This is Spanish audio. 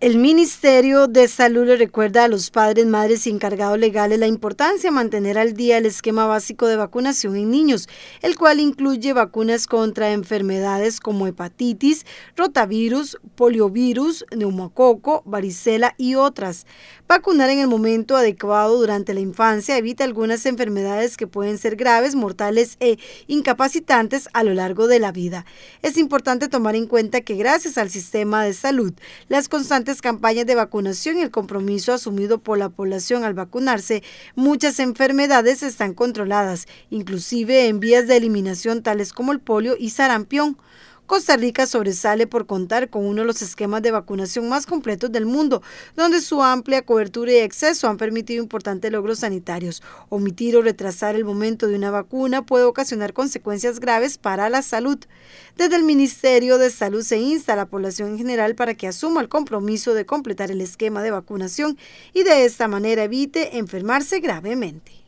El Ministerio de Salud le recuerda a los padres, madres y encargados legales la importancia de mantener al día el esquema básico de vacunación en niños, el cual incluye vacunas contra enfermedades como hepatitis, rotavirus, poliovirus, neumococo, varicela y otras. Vacunar en el momento adecuado durante la infancia evita algunas enfermedades que pueden ser graves, mortales e incapacitantes a lo largo de la vida. Es importante tomar en cuenta que gracias al sistema de salud, las constantes campañas de vacunación y el compromiso asumido por la población al vacunarse, muchas enfermedades están controladas, inclusive en vías de eliminación tales como el polio y sarampión. Costa Rica sobresale por contar con uno de los esquemas de vacunación más completos del mundo, donde su amplia cobertura y exceso han permitido importantes logros sanitarios. Omitir o retrasar el momento de una vacuna puede ocasionar consecuencias graves para la salud. Desde el Ministerio de Salud se insta a la población en general para que asuma el compromiso de completar el esquema de vacunación y de esta manera evite enfermarse gravemente.